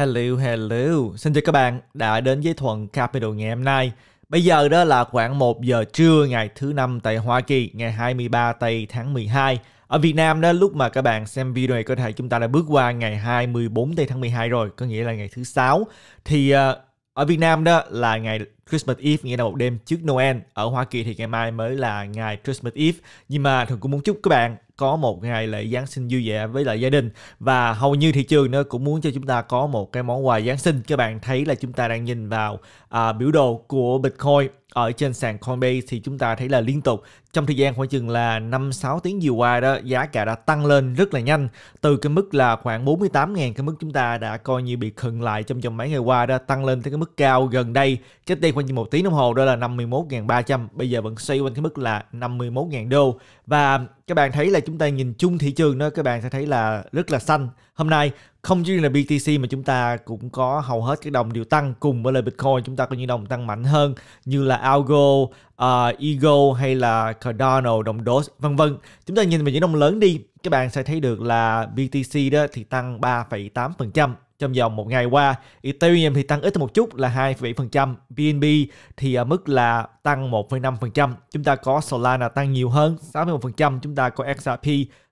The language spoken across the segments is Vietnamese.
Hello, hello. Xin chào các bạn đã đến với Thuận Capital ngày hôm nay. Bây giờ đó là khoảng 1 giờ trưa ngày thứ năm tại Hoa Kỳ, ngày 23 tây tháng 12. Ở Việt Nam đó lúc mà các bạn xem video này có thể chúng ta đã bước qua ngày 24 tây tháng 12 rồi, có nghĩa là ngày thứ sáu. Thì uh, ở Việt Nam đó là ngày Christmas Eve nghĩa là một đêm trước Noel ở Hoa Kỳ thì ngày mai mới là ngày Christmas Eve nhưng mà thường cũng muốn chúc các bạn có một ngày lễ Giáng sinh vui vẻ với lại gia đình và hầu như thị trường nó cũng muốn cho chúng ta có một cái món quà Giáng sinh các bạn thấy là chúng ta đang nhìn vào à, biểu đồ của Bitcoin ở trên sàn Coinbase thì chúng ta thấy là liên tục trong thời gian khoảng chừng là 5-6 tiếng vừa qua đó giá cả đã tăng lên rất là nhanh từ cái mức là khoảng 48 ngàn cái mức chúng ta đã coi như bị khựng lại trong vòng mấy ngày qua đó tăng lên tới cái mức cao gần đây cách đây khoảng chừng một tiếng đồng hồ đó là 51.300 bây giờ vẫn xoay quanh cái mức là 51.000 đô và các bạn thấy là chúng ta nhìn chung thị trường đó các bạn sẽ thấy là rất là xanh hôm nay không chỉ là BTC mà chúng ta cũng có hầu hết các đồng đều tăng cùng với lại Bitcoin chúng ta có những đồng tăng mạnh hơn như là Algo, uh, Ego hay là Cardano, đồng Doge, vân vân. Chúng ta nhìn về những đồng lớn đi, các bạn sẽ thấy được là BTC đó thì tăng 3,8% trong vòng một ngày qua. Ethereum thì tăng ít hơn một chút là 2,7%, BNB thì ở mức là tăng 1,5%. Chúng ta có Solana tăng nhiều hơn 61%, chúng ta có XRP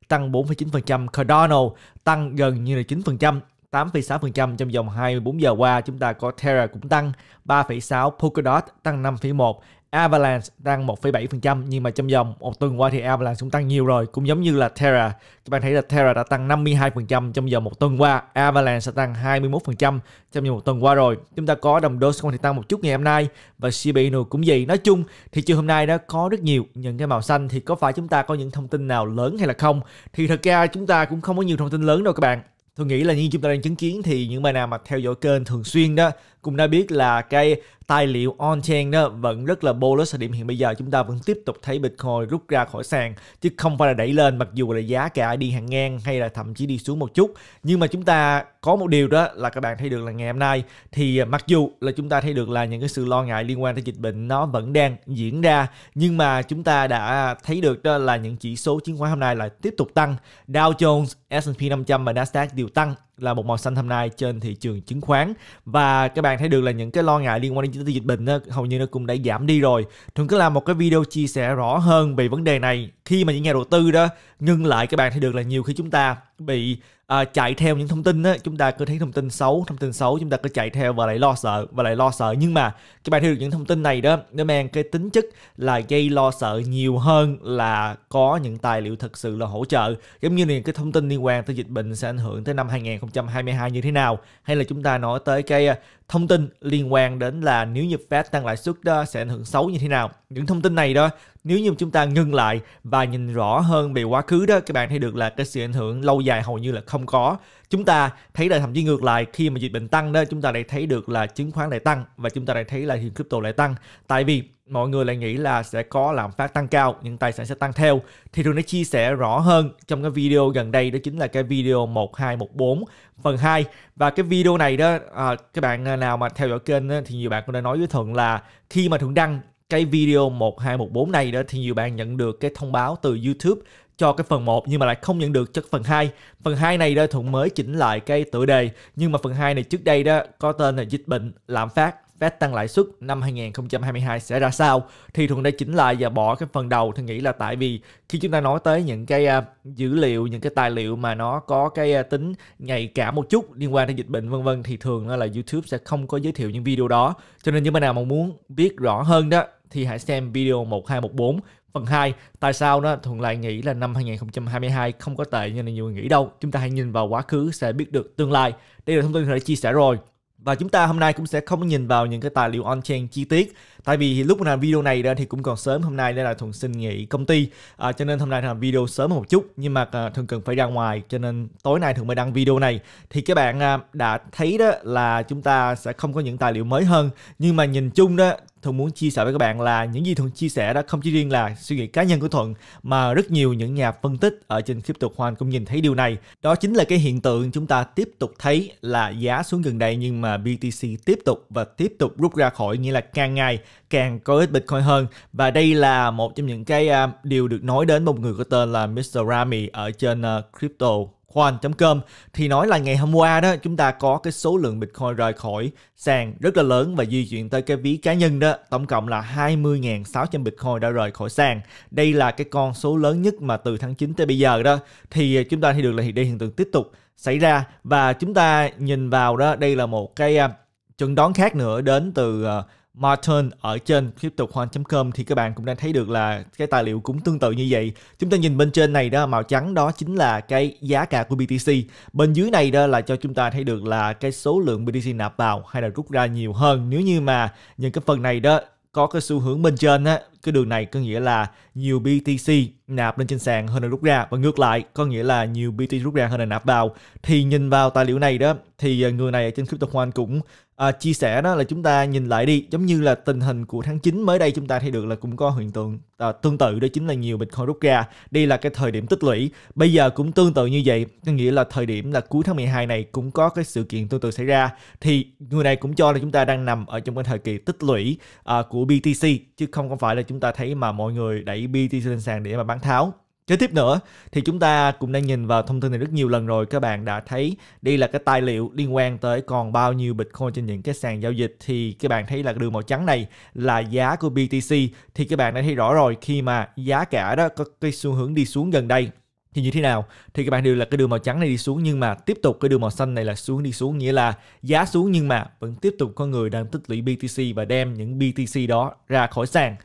tăng 4,9%, Cardano tăng gần như là 9%. 8,6% trong vòng 24 giờ qua chúng ta có Terra cũng tăng 3,6, Polkadot tăng 5,1, Avalanche tăng 1,7% nhưng mà trong vòng một tuần qua thì Avalanche cũng tăng nhiều rồi cũng giống như là Terra các bạn thấy là Terra đã tăng 52% trong vòng một tuần qua Avalanche sẽ tăng 21% trong vòng một tuần qua rồi chúng ta có đồng Doge không thì tăng một chút ngày hôm nay và CBN cũng vậy nói chung thì chiều hôm nay đã có rất nhiều những cái màu xanh thì có phải chúng ta có những thông tin nào lớn hay là không thì thật ra chúng ta cũng không có nhiều thông tin lớn đâu các bạn tôi nghĩ là như chúng ta đang chứng kiến thì những bài nào mà theo dõi kênh thường xuyên đó cũng đã biết là cái tài liệu on-chain đó vẫn rất là bullish thời điểm hiện bây giờ chúng ta vẫn tiếp tục thấy Bitcoin rút ra khỏi sàn chứ không phải là đẩy lên mặc dù là giá cả đi hàng ngang hay là thậm chí đi xuống một chút nhưng mà chúng ta có một điều đó là các bạn thấy được là ngày hôm nay thì mặc dù là chúng ta thấy được là những cái sự lo ngại liên quan tới dịch bệnh nó vẫn đang diễn ra nhưng mà chúng ta đã thấy được đó là những chỉ số chứng khoán hôm nay lại tiếp tục tăng Dow Jones, S&P 500 và Nasdaq đều tăng là một màu xanh hôm nay trên thị trường chứng khoán và các bạn thấy được là những cái lo ngại liên quan đến dịch bệnh đó, hầu như nó cũng đã giảm đi rồi. Thường cứ làm một cái video chia sẻ rõ hơn về vấn đề này khi mà những nhà đầu tư đó ngưng lại các bạn thấy được là nhiều khi chúng ta bị à, chạy theo những thông tin á chúng ta cứ thấy thông tin xấu thông tin xấu chúng ta cứ chạy theo và lại lo sợ và lại lo sợ nhưng mà cái bài theo được những thông tin này đó nó mang cái tính chất là gây lo sợ nhiều hơn là có những tài liệu thật sự là hỗ trợ giống như là cái thông tin liên quan tới dịch bệnh sẽ ảnh hưởng tới năm 2022 như thế nào hay là chúng ta nói tới cái ờ, thông tin liên quan đến là nếu như Fed tăng lãi suất đó sẽ ảnh hưởng xấu như thế nào những thông tin này đó nếu như chúng ta ngưng lại và nhìn rõ hơn về quá khứ đó các bạn thấy được là cái sự ảnh hưởng lâu dài hầu như là không có chúng ta thấy là thậm chí ngược lại khi mà dịch bệnh tăng đó chúng ta lại thấy được là chứng khoán lại tăng và chúng ta lại thấy là hiện crypto lại tăng tại vì mọi người lại nghĩ là sẽ có lạm phát tăng cao nhưng tài sản sẽ tăng theo thì tôi đã chia sẻ rõ hơn trong cái video gần đây đó chính là cái video 1214 phần 2 và cái video này đó à, các bạn nào mà theo dõi kênh đó, thì nhiều bạn cũng đã nói với Thuận là khi mà Thuận đăng cái video 1214 này đó thì nhiều bạn nhận được cái thông báo từ YouTube cho cái phần 1 nhưng mà lại không nhận được cho phần 2. Phần 2 này đó Thuận mới chỉnh lại cái tựa đề nhưng mà phần 2 này trước đây đó có tên là Dịch bệnh lạm phát Fed tăng lãi suất năm 2022 sẽ ra sao thì thường đã chỉnh lại và bỏ cái phần đầu thì nghĩ là tại vì khi chúng ta nói tới những cái à, dữ liệu những cái tài liệu mà nó có cái à, tính nhạy cảm một chút liên quan đến dịch bệnh vân vân thì thường là YouTube sẽ không có giới thiệu những video đó cho nên những bạn nào mà muốn biết rõ hơn đó thì hãy xem video 1214 Phần 2, tại sao đó thường lại nghĩ là năm 2022 không có tệ như là nhiều người nghĩ đâu. Chúng ta hãy nhìn vào quá khứ sẽ biết được tương lai. Đây là thông tin đã chia sẻ rồi. Và chúng ta hôm nay cũng sẽ không nhìn vào những cái tài liệu on-chain chi tiết tại vì lúc mà làm video này ra thì cũng còn sớm hôm nay nên là thuần xin nghỉ công ty à, cho nên hôm nay làm video sớm một chút nhưng mà à, thường cần phải ra ngoài cho nên tối nay thường mới đăng video này thì các bạn à, đã thấy đó là chúng ta sẽ không có những tài liệu mới hơn nhưng mà nhìn chung đó Thuận muốn chia sẻ với các bạn là những gì Thuận chia sẻ đó không chỉ riêng là suy nghĩ cá nhân của Thuận mà rất nhiều những nhà phân tích ở trên Crypto Hoàn cũng nhìn thấy điều này. Đó chính là cái hiện tượng chúng ta tiếp tục thấy là giá xuống gần đây nhưng mà BTC tiếp tục và tiếp tục rút ra khỏi nghĩa là càng ngày càng có ít Bitcoin hơn và đây là một trong những cái uh, điều được nói đến một người có tên là Mr. Rami ở trên uh, crypto Quan.com thì nói là ngày hôm qua đó chúng ta có cái số lượng Bitcoin rời khỏi sàn rất là lớn và di chuyển tới cái ví cá nhân đó. Tổng cộng là 20.600 Bitcoin đã rời khỏi sàn. Đây là cái con số lớn nhất mà từ tháng 9 tới bây giờ đó. Thì à, chúng ta thấy được là hiện đây hiện tượng tiếp tục xảy ra và chúng ta nhìn vào đó đây là một cái uh, chẩn đoán khác nữa đến từ uh, Martin ở trên CryptoQuant.com thì các bạn cũng đang thấy được là cái tài liệu cũng tương tự như vậy. Chúng ta nhìn bên trên này đó màu trắng đó chính là cái giá cả của BTC. Bên dưới này đó là cho chúng ta thấy được là cái số lượng BTC nạp vào hay là rút ra nhiều hơn. Nếu như mà những cái phần này đó có cái xu hướng bên trên á cái đường này có nghĩa là nhiều BTC nạp lên trên sàn hơn là rút ra và ngược lại có nghĩa là nhiều BTC rút ra hơn là nạp vào thì nhìn vào tài liệu này đó thì à, người này ở trên CryptoCoin cũng à, chia sẻ đó là chúng ta nhìn lại đi giống như là tình hình của tháng 9 mới đây chúng ta thấy được là cũng có hiện tượng à, tương tự đó chính là nhiều bitcoin rút ra đây là cái thời điểm tích lũy bây giờ cũng tương tự như vậy có nghĩa là thời điểm là cuối tháng 12 này cũng có cái sự kiện tương tự xảy ra thì người này cũng cho là chúng ta đang nằm ở trong cái thời kỳ tích lũy à, của BTC chứ không phải là chúng ta thấy mà mọi người đẩy BTC lên sàn để mà bán tháo Kế tiếp nữa thì chúng ta cũng đang nhìn vào thông tin này rất nhiều lần rồi các bạn đã thấy đây là cái tài liệu liên quan tới còn bao nhiêu Bitcoin trên những cái sàn giao dịch thì các bạn thấy là đường màu trắng này là giá của BTC thì các bạn đã thấy rõ rồi khi mà giá cả đó có cái xu hướng đi xuống gần đây thì như thế nào thì các bạn đều là cái đường màu trắng này đi xuống nhưng mà tiếp tục cái đường màu xanh này là xuống đi xuống nghĩa là giá xuống nhưng mà vẫn tiếp tục có người đang tích lũy BTC và đem những BTC đó ra khỏi sàn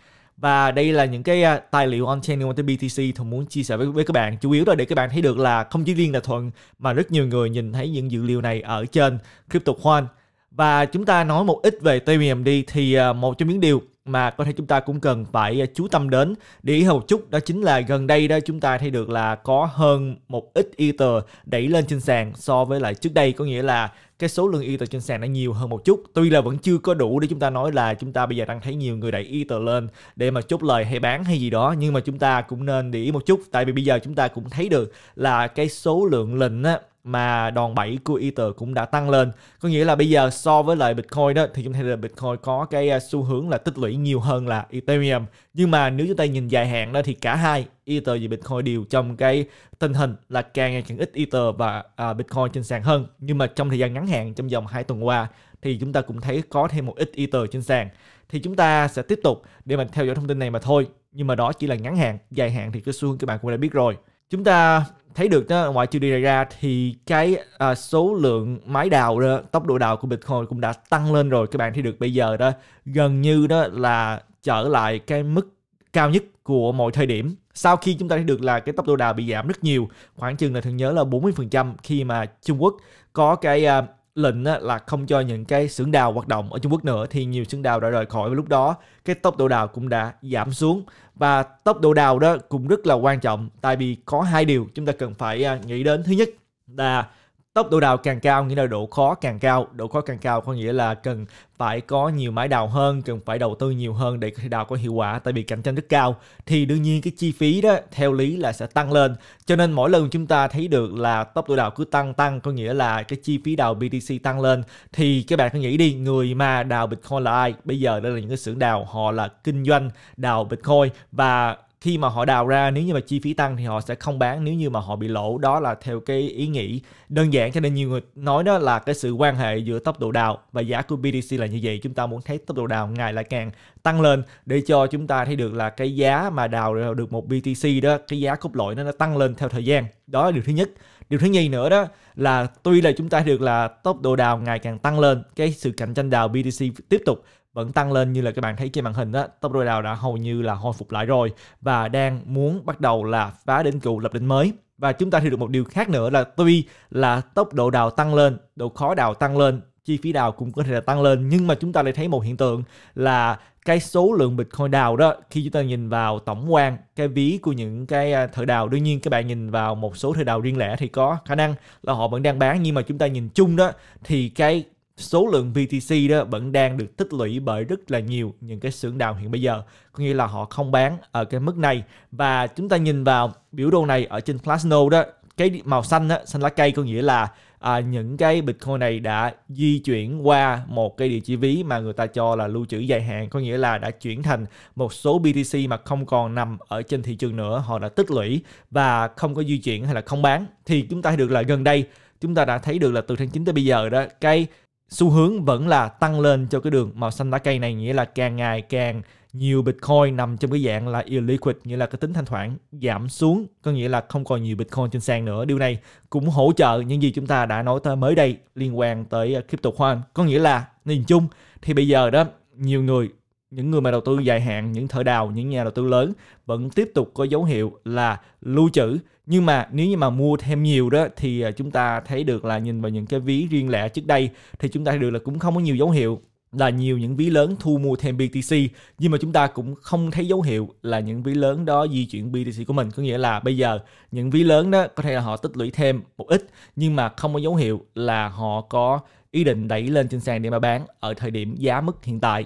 và đây là những cái à, tài liệu on-chain liên quan tới BTC Thuận muốn chia sẻ với, với các bạn chủ yếu là để các bạn thấy được là không chỉ riêng là Thuận mà rất nhiều người nhìn thấy những dữ liệu này ở trên crypto coin và chúng ta nói một ít về Ethereum đi thì à, một trong những điều mà có thể chúng ta cũng cần phải à, chú tâm đến để ý một chút đó chính là gần đây đó chúng ta thấy được là có hơn một ít Ether đẩy lên trên sàn so với lại trước đây có nghĩa là cái số lượng ether trên sàn nó nhiều hơn một chút tuy là vẫn chưa có đủ để chúng ta nói là chúng ta bây giờ đang thấy nhiều người đẩy ether lên để mà chốt lời hay bán hay gì đó nhưng mà chúng ta cũng nên để ý một chút tại vì bây giờ chúng ta cũng thấy được là cái số lượng lệnh á mà đòn bẩy của Ether cũng đã tăng lên. Có nghĩa là bây giờ so với lại Bitcoin đó thì chúng ta thấy là Bitcoin có cái à, xu hướng là tích lũy nhiều hơn là Ethereum. Nhưng mà nếu chúng ta nhìn dài hạn đó thì cả hai Ether và Bitcoin đều trong cái tình hình là càng ngày càng ít Ether và à, Bitcoin trên sàn hơn. Nhưng mà trong thời gian ngắn hạn trong vòng 2 tuần qua thì chúng ta cũng thấy có thêm một ít Ether trên sàn. Thì chúng ta sẽ tiếp tục để mình theo dõi thông tin này mà thôi. Nhưng mà đó chỉ là ngắn hạn, dài hạn thì cái xu hướng các bạn cũng đã biết rồi. Chúng ta thấy được đó, ngoài trừ đi ra thì cái à, số lượng máy đào đó, tốc độ đào của Bitcoin cũng đã tăng lên rồi các bạn thấy được bây giờ đó gần như đó là trở lại cái mức cao nhất của mọi thời điểm sau khi chúng ta thấy được là cái tốc độ đào bị giảm rất nhiều khoảng chừng là thường nhớ là 40% khi mà Trung Quốc có cái uh, lệnh là không cho những cái xưởng đào hoạt động ở Trung Quốc nữa thì nhiều xưởng đào đã rời khỏi và lúc đó cái tốc độ đào cũng đã giảm xuống và tốc độ đào đó cũng rất là quan trọng tại vì có hai điều chúng ta cần phải à, nghĩ đến thứ nhất là Tốc độ đào càng cao nghĩa là độ khó càng cao, độ khó càng cao có nghĩa là cần phải có nhiều máy đào hơn, cần phải đầu tư nhiều hơn để có thể đào có hiệu quả tại vì cạnh tranh rất cao thì đương nhiên cái chi phí đó theo lý là sẽ tăng lên. Cho nên mỗi lần chúng ta thấy được là tốc độ đào cứ tăng tăng có nghĩa là cái chi phí đào BTC tăng lên thì các bạn cứ nghĩ đi người mà đào Bitcoin là ai? Bây giờ đây là những cái xưởng đào họ là kinh doanh đào Bitcoin và khi mà họ đào ra nếu như mà chi phí tăng thì họ sẽ không bán nếu như mà họ bị lỗ đó là theo cái ý nghĩ đơn giản cho nên nhiều người nói đó là cái sự quan hệ giữa tốc độ đào và giá của BTC là như vậy chúng ta muốn thấy tốc độ đào ngày lại càng tăng lên để cho chúng ta thấy được là cái giá mà đào được một BTC đó cái giá cốt lõi nó, nó tăng lên theo thời gian đó là điều thứ nhất điều thứ nhì nữa đó là tuy là chúng ta được là tốc độ đào ngày càng tăng lên cái sự cạnh tranh đào BTC tiếp tục vẫn tăng lên như là các bạn thấy trên màn hình đó tốc độ đào đã hầu như là hồi phục lại rồi và đang muốn bắt đầu là phá đỉnh cũ lập đỉnh mới và chúng ta thì được một điều khác nữa là tuy là tốc độ đào tăng lên độ khó đào tăng lên chi phí đào cũng có thể là tăng lên nhưng mà chúng ta lại thấy một hiện tượng là cái số lượng bitcoin đào đó khi chúng ta nhìn vào tổng quan cái ví của những cái à, thợ đào đương nhiên các bạn nhìn vào một số thợ đào riêng lẻ thì có khả năng là họ vẫn đang bán nhưng mà chúng ta nhìn chung đó thì cái số lượng BTC đó vẫn đang được tích lũy bởi rất là nhiều những cái xưởng đào hiện bây giờ có nghĩa là họ không bán ở cái mức này và chúng ta nhìn vào biểu đồ này ở trên Plasno đó cái màu xanh á, xanh lá cây có nghĩa là à, những cái Bitcoin này đã di chuyển qua một cái địa chỉ ví mà người ta cho là lưu trữ dài hạn có nghĩa là đã chuyển thành một số BTC mà không còn nằm ở trên thị trường nữa họ đã tích lũy và không có di chuyển hay là không bán thì chúng ta được là gần đây chúng ta đã thấy được là từ tháng 9 tới bây giờ đó cái xu hướng vẫn là tăng lên cho cái đường màu xanh lá cây này nghĩa là càng ngày càng nhiều Bitcoin nằm trong cái dạng là illiquid nghĩa là cái tính thanh khoản giảm xuống có nghĩa là không còn nhiều Bitcoin trên sàn nữa điều này cũng hỗ trợ những gì chúng ta đã nói tới mới đây liên quan tới crypto coin có nghĩa là nhìn chung thì bây giờ đó nhiều người những người mà đầu tư dài hạn, những thợ đào, những nhà đầu tư lớn vẫn tiếp tục có dấu hiệu là lưu trữ. Nhưng mà nếu như mà mua thêm nhiều đó thì à, chúng ta thấy được là nhìn vào những cái ví riêng lẻ trước đây thì chúng ta thấy được là cũng không có nhiều dấu hiệu là nhiều những ví lớn thu mua thêm BTC nhưng mà chúng ta cũng không thấy dấu hiệu là những ví lớn đó di chuyển BTC của mình có nghĩa là bây giờ những ví lớn đó có thể là họ tích lũy thêm một ít nhưng mà không có dấu hiệu là họ có ý định đẩy lên trên sàn để mà bán ở thời điểm giá mức hiện tại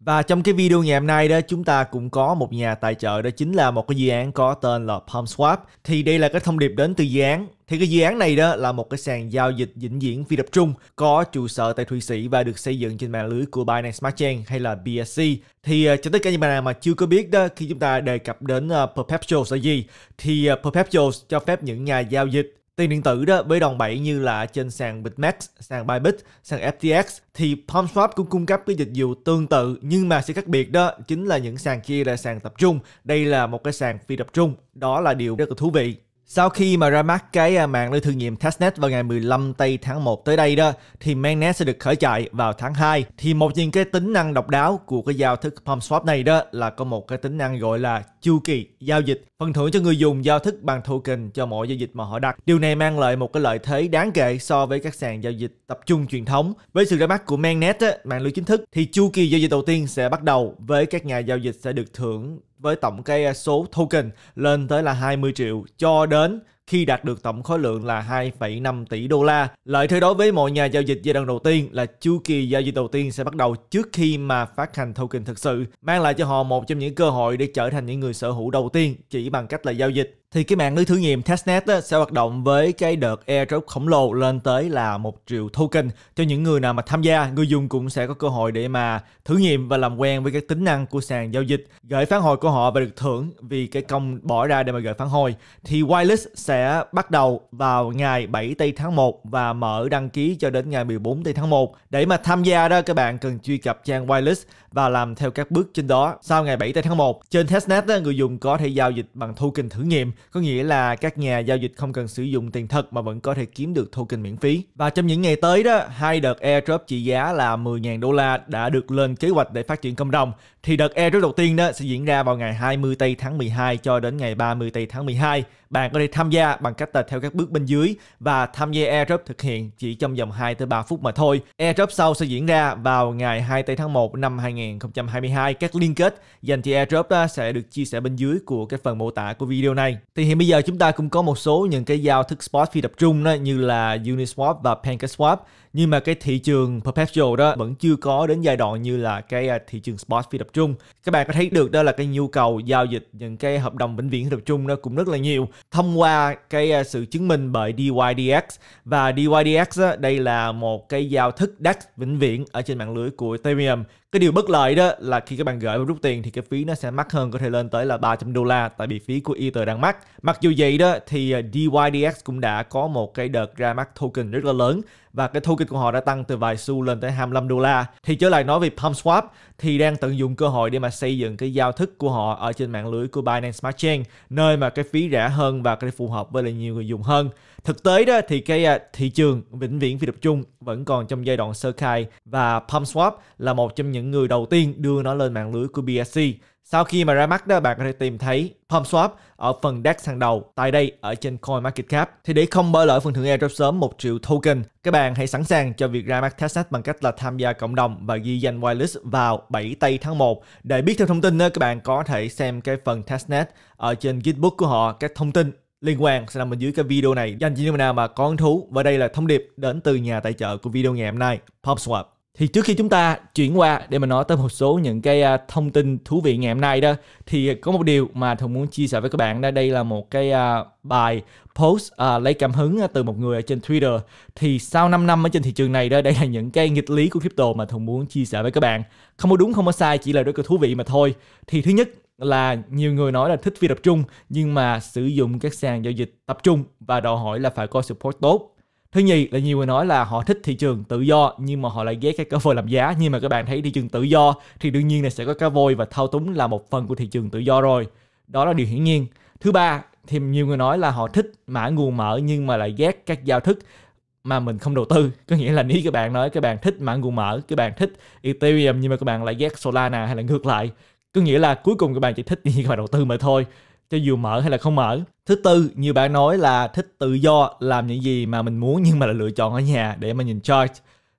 và trong cái video ngày hôm nay đó chúng ta cũng có một nhà tài trợ đó chính là một cái dự án có tên là Palm Swap. Thì đây là cái thông điệp đến từ dự án. Thì cái dự án này đó là một cái sàn giao dịch vĩnh viễn phi tập trung có trụ sở tại Thụy Sĩ và được xây dựng trên mạng lưới của Binance Smart Chain hay là BSC. Thì ờ, cho tất cả những bạn nào mà chưa có biết đó khi chúng ta đề cập đến uh, ờ, Perpetuals là gì thì uh, ờ, Perpetuals cho phép những nhà giao dịch Tiền điện tử đó bê đòn bẩy như là trên sàn Bitmex, sàn Bybit, sàn FTX thì PalmSwap cũng cung cấp cái dịch vụ tương tự nhưng mà sẽ khác biệt đó chính là những sàn kia là sàn tập trung. Đây là một cái sàn phi tập trung. Đó là điều rất là thú vị. Sau khi mà ra mắt cái à, mạng lưới thử nghiệm testnet vào ngày 15 tây tháng 1 tới đây đó thì mainnet sẽ được khởi chạy vào tháng 2. Thì một những cái tính năng độc đáo của cái giao thức pump swap này đó là có một cái tính năng gọi là chu kỳ giao dịch, phần thưởng cho người dùng giao thức bằng token cho mỗi giao dịch mà họ đặt. Điều này mang lại một cái lợi thế đáng kể so với các sàn giao dịch tập trung truyền thống. Với sự ra mắt của mainnet, mạng lưới chính thức thì chu kỳ giao dịch đầu tiên sẽ bắt đầu với các nhà giao dịch sẽ được thưởng với tổng cái à, số token lên tới là 20 triệu cho đến khi đạt được tổng khối lượng là 2,5 tỷ đô la. Lợi thế đối với mọi nhà giao dịch giai đoạn đầu tiên là chu kỳ giao dịch đầu tiên sẽ bắt đầu trước khi mà phát hành token thực sự, mang lại cho họ một trong những cơ hội để trở thành những người sở hữu đầu tiên chỉ bằng cách là giao dịch thì cái mạng lưới thử nghiệm testnet sẽ hoạt động với cái đợt airdrop khổng lồ lên tới là một triệu token cho những người nào mà tham gia người dùng cũng sẽ có cơ hội để mà thử nghiệm và làm quen với các tính năng của sàn giao dịch gửi phản hồi của họ và được thưởng vì cái công bỏ ra để mà gửi phản hồi thì wireless sẽ bắt đầu vào ngày 7 tây tháng 1 và mở đăng ký cho đến ngày 14 tây tháng 1 để mà tham gia đó các bạn cần truy cập trang wireless và làm theo các bước trên đó sau ngày 7 tây tháng 1 trên testnet người dùng có thể giao dịch bằng token thử nghiệm có nghĩa là các nhà giao dịch không cần sử dụng tiền thật mà vẫn có thể kiếm được token miễn phí. Và trong những ngày tới đó, hai đợt airdrop trị giá là 10.000 đô la đã được lên kế hoạch để phát triển cộng đồng. Thì đợt airdrop đầu tiên đó sẽ diễn ra vào ngày 20 tây tháng 12 cho đến ngày 30 tây tháng 12. Bạn có thể tham gia bằng cách theo các bước bên dưới và tham gia airdrop thực hiện chỉ trong vòng 2 tới 3 phút mà thôi. Airdrop sau sẽ diễn ra vào ngày 2 tây tháng 1 năm 2022. Các liên kết dành cho airdrop sẽ được chia sẻ bên dưới của cái phần mô tả của video này. Thì hiện bây giờ chúng ta cũng có một số những cái giao thức swap phi tập trung đó như là Uniswap và PancakeSwap nhưng mà cái thị trường perpetual đó vẫn chưa có đến giai đoạn như là cái à, thị trường spot phi tập trung các bạn có thấy được đó là cái nhu cầu giao dịch những cái hợp đồng vĩnh viễn tập trung nó cũng rất là nhiều thông qua cái à, sự chứng minh bởi DYDX và DYDX đó, đây là một cái giao thức DAX vĩnh viễn ở trên mạng lưới của Ethereum cái điều bất lợi đó là khi các bạn gửi và rút tiền thì cái phí nó sẽ mắc hơn có thể lên tới là 300 đô la tại vì phí của Ether đang mắc. Mặc dù vậy đó thì à, DYDX cũng đã có một cái đợt ra mắt token rất là lớn và cái thu kịch của họ đã tăng từ vài xu lên tới 25 đô la. Thì trở lại nói về Pump Swap thì đang tận dụng cơ hội để mà xây dựng cái giao thức của họ ở trên mạng lưới của Binance Smart Chain nơi mà cái phí rẻ hơn và cái phù hợp với lại nhiều người dùng hơn. Thực tế đó thì cái à, thị trường vĩnh viễn phi tập trung vẫn còn trong giai đoạn sơ khai và PumpSwap là một trong những người đầu tiên đưa nó lên mạng lưới của BSC. Sau khi mà ra mắt đó, bạn có thể tìm thấy PumpSwap ở phần DEX hàng đầu tại đây ở trên CoinMarketCap. Thì để không bỏ lỡ phần thưởng airdrop sớm 1 triệu token, các bạn hãy sẵn sàng cho việc ra mắt testnet bằng cách là tham gia cộng đồng và ghi danh whitelist vào 7 tây tháng 1. Để biết thêm thông tin, đó, các bạn có thể xem cái phần testnet ở trên Gitbook của họ, các thông tin liên quan sẽ nằm ở dưới cái video này. dành cho những bạn nào mà có hứng thú và đây là thông điệp đến từ nhà tài trợ của video ngày hôm nay, PopSwap. Thì trước khi chúng ta chuyển qua để mà nói tới một số những cái à, thông tin thú vị ngày hôm nay đó thì có một điều mà Thùng muốn chia sẻ với các bạn đó đây là một cái à, bài post uh, lấy cảm hứng từ một người ở trên Twitter thì sau 5 năm ở trên thị trường này đó đây là những cái nghịch lý của crypto mà Thùng muốn chia sẻ với các bạn không có đúng không có sai chỉ là rất là thú vị mà thôi thì thứ nhất là nhiều người nói là thích phi tập trung nhưng mà sử dụng các sàn giao dịch tập trung và đòi hỏi là phải có support tốt Thứ nhì là nhiều người nói là họ thích thị trường tự do nhưng mà họ lại ghét các cá vôi làm giá. Nhưng mà các bạn thấy thị trường tự do thì đương nhiên là sẽ có cá vôi và thao túng là một phần của thị trường tự do rồi. Đó là điều hiển nhiên. Thứ ba thì nhiều người nói là họ thích mã nguồn mở nhưng mà lại ghét các giao thức mà mình không đầu tư có nghĩa là nếu các bạn nói các bạn thích mã nguồn mở các bạn thích ethereum nhưng mà các bạn lại ghét solana hay là ngược lại có nghĩa là cuối cùng các bạn chỉ thích gì các đầu tư mà thôi cho dù mở hay là không mở thứ tư như bạn nói là thích tự do làm những gì mà mình muốn nhưng mà là lựa chọn ở nhà để mà nhìn chart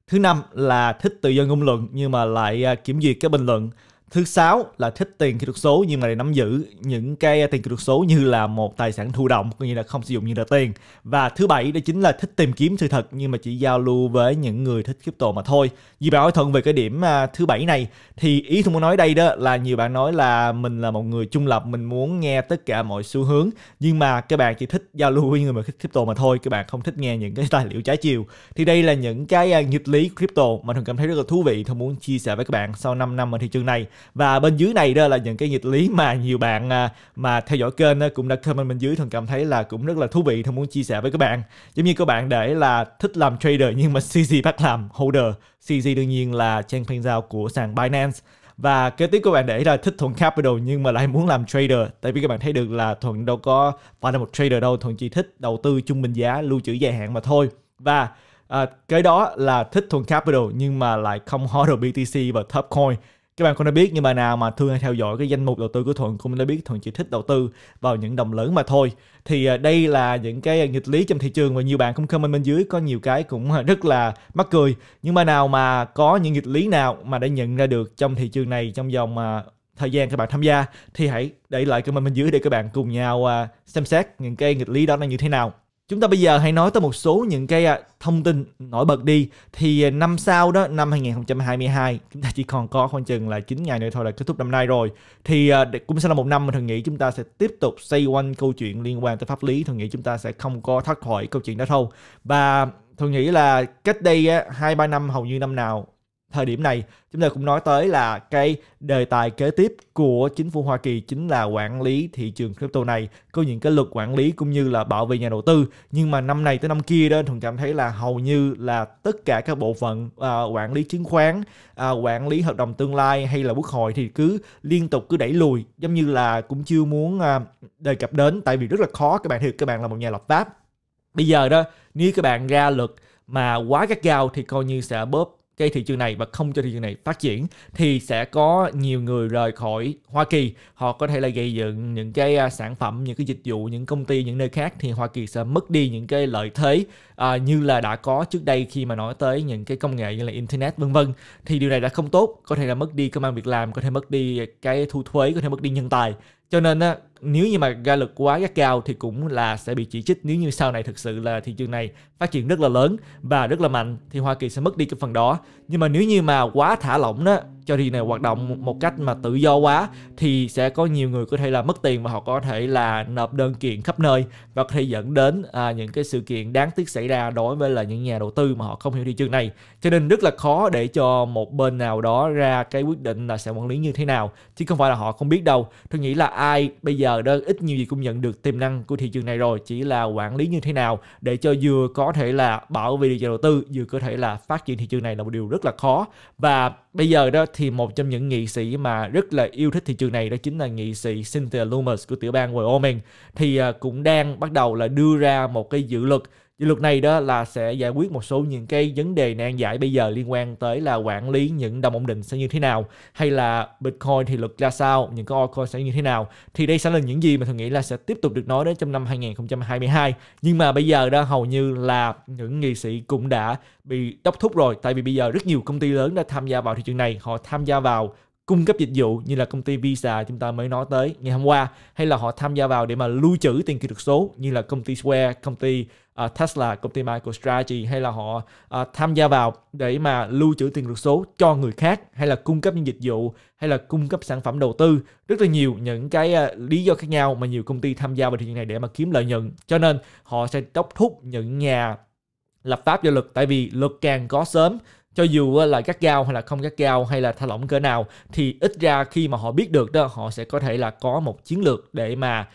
thứ năm là thích tự do ngôn luận nhưng mà lại à, kiểm duyệt các bình luận Thứ sáu là thích tiền kỹ thuật số nhưng mà để nắm giữ những cái ờ, tiền kỹ thuật số như là một tài sản thụ động, coi như là không sử dụng như là tiền. Và thứ bảy đó chính là thích tìm kiếm sự thật nhưng mà chỉ giao lưu với những người thích crypto mà thôi. Vì bạn hỏi thuận về cái điểm à, thứ bảy này thì ý tôi muốn nói đây đó là nhiều bạn nói là mình là một người trung lập, mình muốn nghe tất cả mọi xu hướng nhưng mà các bạn chỉ thích giao lưu với người mà thích crypto mà thôi, các bạn không thích nghe những cái tài liệu trái chiều. Thì đây là những cái à, nghịch lý crypto mà thường cảm thấy rất là thú vị, thường muốn chia sẻ với các bạn sau 5 năm ở thị trường này và bên dưới này đó là những cái nghịch lý mà nhiều bạn à, mà theo dõi kênh cũng đã comment bên dưới thường cảm thấy là cũng rất là thú vị thần muốn chia sẻ với các bạn giống như các bạn để là thích làm trader nhưng mà CZ bắt làm holder CZ đương nhiên là Chang Peng giao của sàn Binance và kế tiếp các bạn để là thích thuận capital nhưng mà lại muốn làm trader tại vì các bạn thấy được là thuận đâu có phải là một trader đâu thuận chỉ thích đầu tư trung bình giá lưu trữ dài hạn mà thôi và à, cái đó là thích thuận capital nhưng mà lại không horror BTC và top coin các bạn cũng đã biết nhưng mà nào mà thường hay theo dõi cái danh mục đầu tư của thuận cũng đã biết thuận chỉ thích đầu tư vào những đồng lớn mà thôi thì à, đây là những cái nghịch lý trong thị trường và nhiều bạn cũng comment bên dưới có nhiều cái cũng à, rất là mắc cười nhưng mà nào mà có những nghịch lý nào mà đã nhận ra được trong thị trường này trong vòng à, thời gian các bạn tham gia thì hãy để lại comment bên dưới để các bạn cùng nhau xem xét những cái nghịch lý đó là như thế nào Chúng ta bây giờ hãy nói tới một số những cái à, thông tin nổi bật đi thì à, năm sau đó năm 2022 chúng ta chỉ còn có khoảng chừng là 9 ngày nữa thôi là kết thúc năm nay rồi thì à, cũng sẽ là một năm mà thường nghĩ chúng ta sẽ tiếp tục xây quanh câu chuyện liên quan tới pháp lý thường nghĩ chúng ta sẽ không có thoát khỏi câu chuyện đó thôi và thường nghĩ là cách đây hai ba năm hầu như năm nào thời điểm này chúng ta cũng nói tới là cái đề tài kế tiếp của chính phủ Hoa Kỳ chính là quản lý thị trường crypto này có những cái luật quản lý cũng như là bảo vệ nhà đầu tư nhưng mà năm này tới năm kia đó thường cảm thấy là hầu như là tất cả các bộ phận à, quản lý chứng khoán à, quản lý hợp đồng tương lai hay là quốc hội thì cứ liên tục cứ đẩy lùi giống như là cũng chưa muốn à, đề cập đến tại vì rất là khó các bạn hiểu các bạn là một nhà lập pháp bây giờ đó nếu các bạn ra luật mà quá gắt gao thì coi như sẽ bóp cái thị trường này và không cho thị trường này phát triển thì sẽ có nhiều người rời khỏi Hoa Kỳ họ có thể là gây dựng những cái à, sản phẩm những cái dịch vụ những công ty những nơi khác thì Hoa Kỳ sẽ mất đi những cái lợi thế à, như là đã có trước đây khi mà nói tới những cái công nghệ như là internet vân vân thì điều này đã không tốt có thể là mất đi công an việc làm có thể mất đi cái thu thuế có thể mất đi nhân tài cho nên á nếu như mà ra lực quá gắt cao thì cũng là sẽ bị chỉ trích nếu như sau này thực sự là thị trường này phát triển rất là lớn và rất là mạnh thì Hoa Kỳ sẽ mất đi cái phần đó nhưng mà nếu như mà quá thả lỏng đó cho thị này hoạt động một cách mà tự do quá thì sẽ có nhiều người có thể là mất tiền và họ có thể là nộp đơn kiện khắp nơi và có thể dẫn đến à, những cái sự kiện đáng tiếc xảy ra đối với là những nhà đầu tư mà họ không hiểu thị trường này cho nên rất là khó để cho một bên nào đó ra cái quyết định là sẽ quản lý như thế nào chứ không phải là họ không biết đâu tôi nghĩ là ai bây giờ đó ít nhiều gì cũng nhận được tiềm năng của thị trường này rồi chỉ là quản lý như thế nào để cho vừa có thể là bảo vệ được nhà đầu tư vừa có thể là phát triển thị trường này là một điều rất là khó và Bây giờ đó thì một trong những nghị sĩ mà rất là yêu thích thị trường này đó chính là nghị sĩ Cynthia Lummis của tiểu bang Wyoming thì à, cũng đang bắt đầu là đưa ra một cái dự luật Dự luật này đó là sẽ giải quyết một số những cái vấn đề nan giải bây giờ liên quan tới là quản lý những đồng ổn định sẽ như thế nào hay là Bitcoin thì luật ra sao, những cái altcoin sẽ như thế nào. Thì đây sẽ là những gì mà tôi nghĩ là sẽ tiếp tục được nói đến trong năm 2022. Nhưng mà bây giờ đó hầu như là những nghị sĩ cũng đã bị đốc thúc rồi tại vì bây giờ rất nhiều công ty lớn đã tham gia vào thị trường này, họ tham gia vào cung cấp dịch vụ như là công ty Visa chúng ta mới nói tới ngày hôm qua hay là họ tham gia vào để mà lưu trữ tiền kỹ thuật số như là công ty Square, công ty uh, Tesla, công ty MicroStrategy hay là họ uh, tham gia vào để mà lưu trữ tiền kỹ thuật số cho người khác hay là cung cấp những dịch vụ hay là cung cấp sản phẩm đầu tư rất là nhiều những cái uh, lý do khác nhau mà nhiều công ty tham gia vào thị trường này để mà kiếm lợi nhuận cho nên họ sẽ đốc thúc những nhà lập pháp do luật tại vì luật càng có sớm cho dù là gắt gao hay là không gắt gao hay là thả lỏng cỡ nào thì ít ra khi mà họ biết được đó họ sẽ có thể là có một chiến lược để mà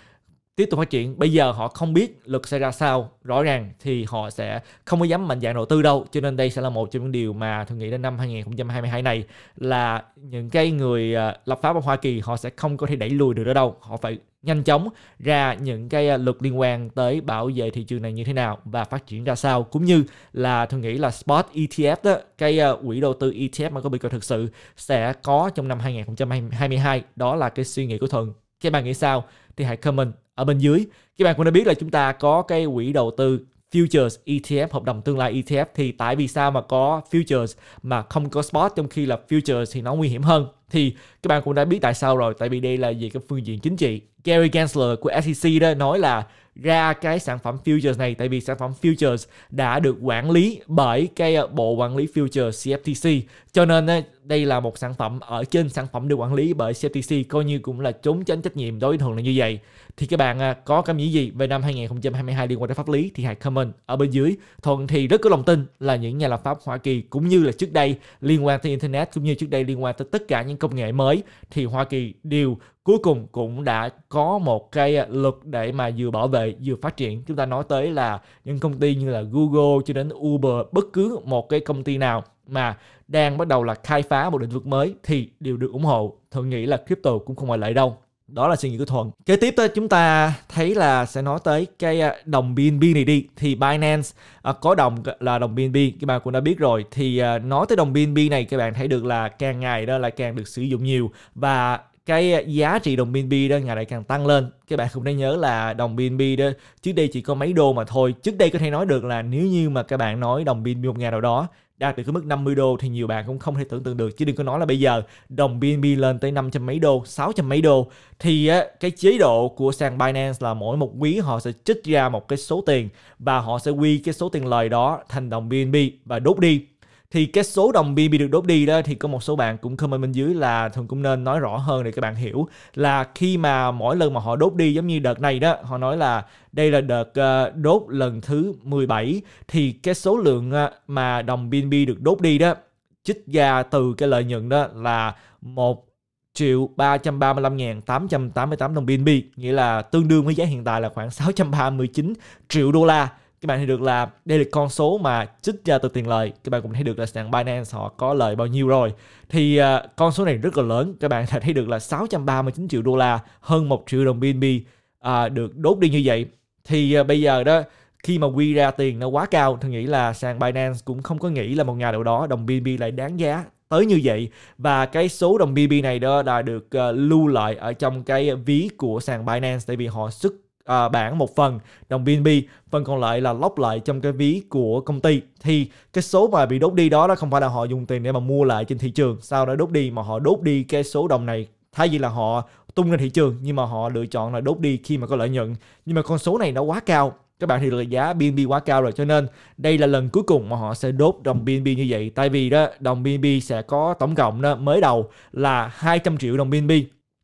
tiếp tục phát triển bây giờ họ không biết luật sẽ ra sao rõ ràng thì họ sẽ không có dám mạnh dạng đầu tư đâu cho nên đây sẽ là một trong những điều mà tôi nghĩ đến năm 2022 này là những cái người à, lập pháp ở Hoa Kỳ họ sẽ không có thể đẩy lùi được nữa đâu họ phải nhanh chóng ra những cái à, luật liên quan tới bảo vệ thị trường này như thế nào và phát triển ra sao cũng như là tôi nghĩ là spot ETF đó cái à, quỹ đầu tư ETF mà có bị thực sự sẽ có trong năm 2022 đó là cái suy nghĩ của thuận các bạn nghĩ sao thì hãy comment ở bên dưới các bạn cũng đã biết là chúng ta có cái quỹ đầu tư futures ETF hợp đồng tương lai ETF thì tại vì sao mà có futures mà không có spot trong khi là futures thì nó nguy hiểm hơn thì các bạn cũng đã biết tại sao rồi tại vì đây là về cái phương diện chính trị Gary Gensler của SEC đó nói là ra cái sản phẩm futures này tại vì sản phẩm futures đã được quản lý bởi cái ờ, bộ quản lý futures CFTC cho nên đây là một sản phẩm ở trên sản phẩm được quản lý bởi CFTC coi như cũng là trốn tránh trách nhiệm đối thường là như vậy thì các bạn à, có cảm nghĩ gì về năm 2022 liên quan đến pháp lý thì hãy comment ở bên dưới thuận thì rất có lòng tin là những nhà lập pháp Hoa Kỳ cũng như là trước đây liên quan tới internet cũng như trước đây liên quan tới tất cả những công nghệ mới thì Hoa Kỳ đều cuối cùng cũng đã có một cái à, luật để mà vừa bảo vệ vừa phát triển chúng ta nói tới là những công ty như là Google cho đến Uber bất cứ một cái công ty nào mà đang bắt đầu là khai phá một lĩnh vực mới thì đều được ủng hộ thường nghĩ là crypto cũng không ngoại lệ đâu đó là suy nghĩ của thuận kế tiếp đó, chúng ta thấy là sẽ nói tới cái à, đồng BNB này đi thì Binance à, có đồng là đồng BNB các bạn cũng đã biết rồi thì à, nói tới đồng BNB này các bạn thấy được là càng ngày đó là càng được sử dụng nhiều và cái à, giá trị đồng BNB đó ngày lại càng tăng lên các bạn cũng đã nhớ là đồng BNB đó trước đây chỉ có mấy đô mà thôi trước đây có thể nói được là nếu như mà các bạn nói đồng BNB một ngày nào đó đạt được cái mức 50 đô thì nhiều bạn cũng không thể tưởng tượng được chứ đừng có nói là bây giờ đồng BNB lên tới 500 mấy đô, 600 mấy đô thì cái chế độ của sàn Binance là mỗi một quý họ sẽ trích ra một cái số tiền và họ sẽ quy cái số tiền lời đó thành đồng BNB và đốt đi thì cái số đồng bi bị được đốt đi đó thì có một số bạn cũng comment bên dưới là thường cũng nên nói rõ hơn để các bạn hiểu là khi mà mỗi lần mà họ đốt đi giống như đợt này đó họ nói là đây là đợt ờ, đốt lần thứ 17 thì cái số lượng ờ, mà đồng BNB được đốt đi đó chích ra từ cái lợi nhuận đó là 1 triệu 335.888 đồng BNB nghĩa là tương đương với giá hiện tại là khoảng 639 triệu đô la các bạn thấy được là đây là con số mà trích ra từ tiền lời các bạn cũng thấy được là sàn Binance họ có lời bao nhiêu rồi thì uh, con số này rất là lớn các bạn đã thấy được là 639 triệu đô la hơn 1 triệu đồng BNB uh, à, được đốt đi như vậy thì uh, bây giờ đó khi mà quy ra tiền nó quá cao tôi nghĩ là sàn Binance cũng không có nghĩ là một ngày nào đó đồng BNB lại đáng giá tới như vậy và cái số đồng BNB này đó đã được uh, lưu lại ở trong cái ví của sàn Binance tại vì họ xuất à, bảng một phần đồng BNB phần còn lại là lóc lại trong cái ví của công ty thì cái số mà bị đốt đi đó là không phải là họ dùng tiền để mà mua lại trên thị trường sau đó đốt đi mà họ đốt đi cái số đồng này thay vì là họ tung lên thị trường nhưng mà họ lựa chọn là đốt đi khi mà có lợi nhuận nhưng mà con số này nó quá cao các bạn thì là giá BNB quá cao rồi cho nên đây là lần cuối cùng mà họ sẽ đốt đồng BNB như vậy tại vì đó đồng BNB sẽ có tổng cộng đó mới đầu là 200 triệu đồng BNB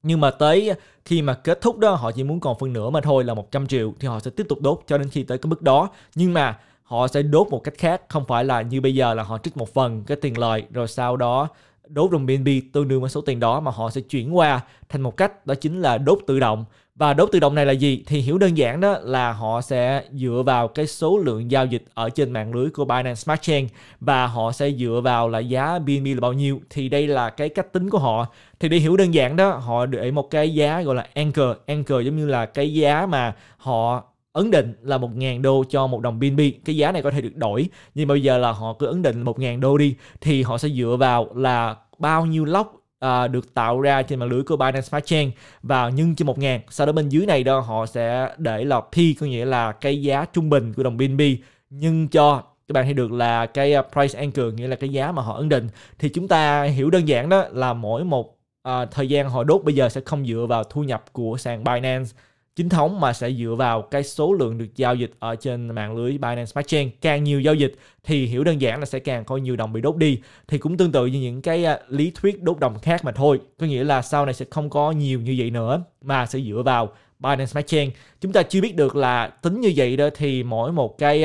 nhưng mà tới khi mà kết thúc đó họ chỉ muốn còn phân nửa mà thôi là 100 triệu thì họ sẽ tiếp tục đốt cho đến khi tới cái mức đó nhưng mà họ sẽ đốt một cách khác không phải là như bây giờ là họ trích một phần cái tiền lời rồi sau đó đốt đồng BNB tương đương với số tiền đó mà họ sẽ chuyển qua thành một cách đó chính là đốt tự động. Và đốt tự động này là gì? Thì hiểu đơn giản đó là họ sẽ dựa vào cái số lượng giao dịch ở trên mạng lưới của Binance Smart Chain và họ sẽ dựa vào là giá BNB là bao nhiêu. Thì đây là cái cách tính của họ. Thì để hiểu đơn giản đó, họ để một cái giá gọi là anchor. Anchor giống như là cái giá mà họ ấn định là 1.000 đô cho một đồng BNB cái giá này có thể được đổi nhưng bây giờ là họ cứ ấn định 1.000 đô đi thì họ sẽ dựa vào là bao nhiêu lốc à, được tạo ra trên mạng lưới của Binance Smart Chain và nhân cho 1.000 sau đó bên dưới này đó họ sẽ để là P có nghĩa là cái giá trung bình của đồng BNB nhưng cho các bạn thấy được là cái à, price anchor nghĩa là cái giá mà họ ấn định thì chúng ta hiểu đơn giản đó là mỗi một à, thời gian họ đốt bây giờ sẽ không dựa vào thu nhập của sàn Binance chính thống mà sẽ dựa vào cái số lượng được giao dịch ở trên mạng lưới Binance Smart Chain. Càng nhiều giao dịch thì hiểu đơn giản là sẽ càng có nhiều đồng bị đốt đi. Thì cũng tương tự như những cái à, lý thuyết đốt đồng khác mà thôi. Có nghĩa là sau này sẽ không có nhiều như vậy nữa mà sẽ dựa vào Binance Smart Chain. Chúng ta chưa biết được là tính như vậy đó thì mỗi một cái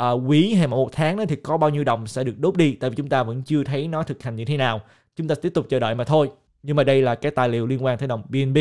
uh, quý hay mỗi một tháng đó thì có bao nhiêu đồng sẽ được đốt đi. Tại vì chúng ta vẫn chưa thấy nó thực hành như thế nào. Chúng ta tiếp tục chờ đợi mà thôi. Nhưng mà đây là cái tài liệu liên quan tới đồng BNB